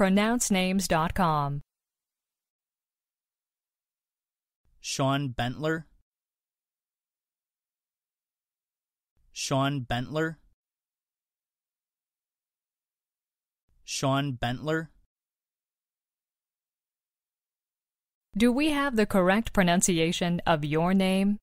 pronouncenames.com. Sean Bentler. Sean Bentler. Sean Bentler. Do we have the correct pronunciation of your name?